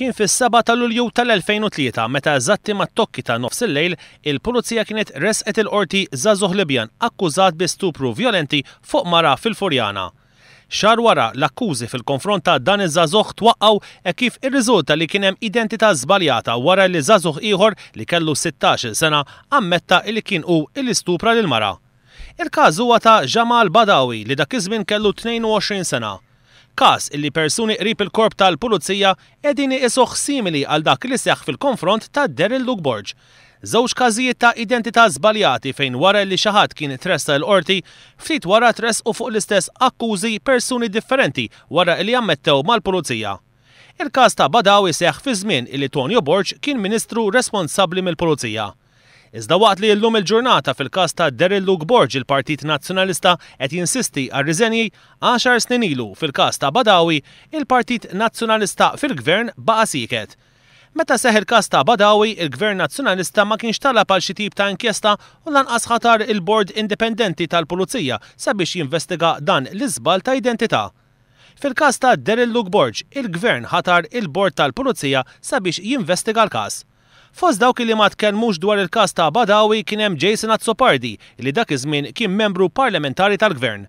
kien fis-7 ta' Lulju tal-2003 meta eżatti ma' tokki ta' nofs il-lejl il-pulizija kienet resqet il-qorti Zazuh Libjan akkużat bi stupru violenti fuq mara fil-Furjana. Xar wara l-akkużi fil-konfront ta' dan iż zazuh twaqqgħu e kif irriżulta li kien hemm identità żbaljata wara li Zazuh ieħor li kellu 16 sena ammetta li kien hu l-istupra lil mara. Il-każ huwa ta' Jamal Badawi li dak iż-żmien kellu 22 sena każ illi persuni qrib il-korp tal-pulizija qegħdin isuħ simili għal dak li seħħ fil-konfront ta' Daryl Lugborg. Żewġ każijiet ta' identità żbaljati fejn wara li xi ħadd kien tressa l-qorti, ftit wara tress u fuq l-istess akkużi persuni differenti wara li jammettew mal-pulizija. Il-każ ta' Badawi seħħ fi żmien illi Tonio Borg kien ministru responsabbli mill-pulizija. Iżda waqt li llum il-ġurnata fil-każ ta' Deril Luke Borg il-Partit Nazzjonalista qed jinsisti għal riżenji 10 snin ilu fil kas ta' Badawi il-Partit Nazzjonalista fil-Gvern baqa' siket. Meta seħ il-każ ta' Badawi, il-Gvern Nazzjonalista ma kienx talab għal xi tip ta' inkjesta u lanqas ħatar il-Bord Indipendenti tal-Pulizija sabiex jinvestiga dan l-iżbal ta' identità. Fil-każ ta' Deril Luke Borg, il-Gvern ħatar il-Bord tal-Pulizija sabiex jinvestiga l-każ. Fos dawk li ma tkellmux dwar il-każ ta' Badawi kien hemm Jason Azzopardi li dak iż-żmien kien membru parlamentari tal-Gvern.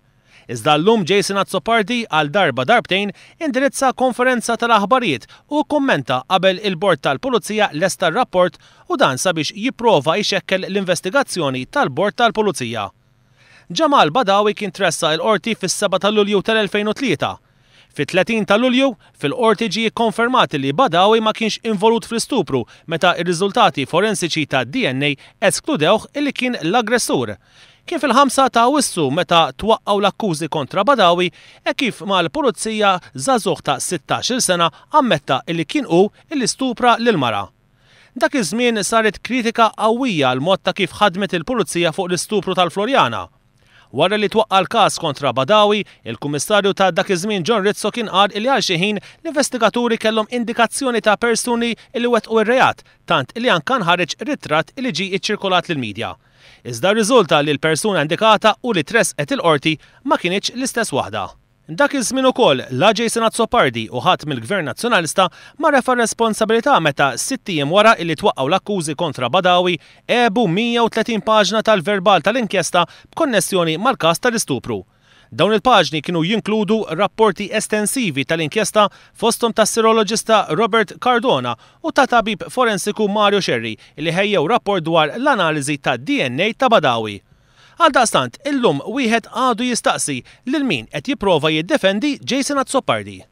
Iżda llum Jason Azzopardi għal darba darbtejn indirizza konferenza tal-aħbarijiet u kommenta qabel il-bord tal-Pulizija lesta rapport u dan sabiex jipprova jxekkel l-investigazzjoni tal-bord tal-Pulizija. Ġamal Badawi kien tressa il-qorti fis-7 ta' Lulju tal-2003 Fit-30 ta' Lulju, fil-qorti konfermati li Badawi ma kienx involut fl-istupru meta ir-riżultati forensiċi ta' DNA eskludewħ illi kien l-aggressur. Kien fil-ħamsa ta' wissu meta twaqqaw l-akkużi kontra Badawi e kif ma l-pulizija zazuħ ta' 16 sena ammetta illi kien u illi stupra l mara Dak iż-żmien saret kritika qawwija l-mod ta' kif ħadmet il-pulizija fuq l-istupru tal-Florjana Wara li twaqqa l-każ kontra Badawi, il-Kummissarju ta' dak iż-żmien John Rizzo kien qal il għal xi ħin l-investigaturi kellhom indikazzjoni ta' persuni li wettqu r rejat tant li anke nħareġ ritratt li ġi iċċirkulat lill-medja. Iżda rriżulta li l-persuna indikata u li qed il-qorti ma kienieċ l-istess waħda. Dak iż-żmien ukoll la Jason Azzopardi u ħadd mill-Gvern Nazzjonalista ma refa responsabilità meta jiem wara li twaqgħu l-akkużi kontra Badawi ebu 130 paġna tal-verbal tal-inkjesta b'konnessjoni mal-każ tal-istupru. Dawn il-paġni kienu jinkludu rapporti estensivi tal-inkjesta fostom tas sirologista Robert Cardona u ta' tabib forensiku Mario Sherry li ħejjew rapport dwar l-analiżi ta' DNA ta' Badawi. Għal daqstant, illum wieħed għadu jistaqsi lil min qed jipprova jiddefendi Jason Azzopardi.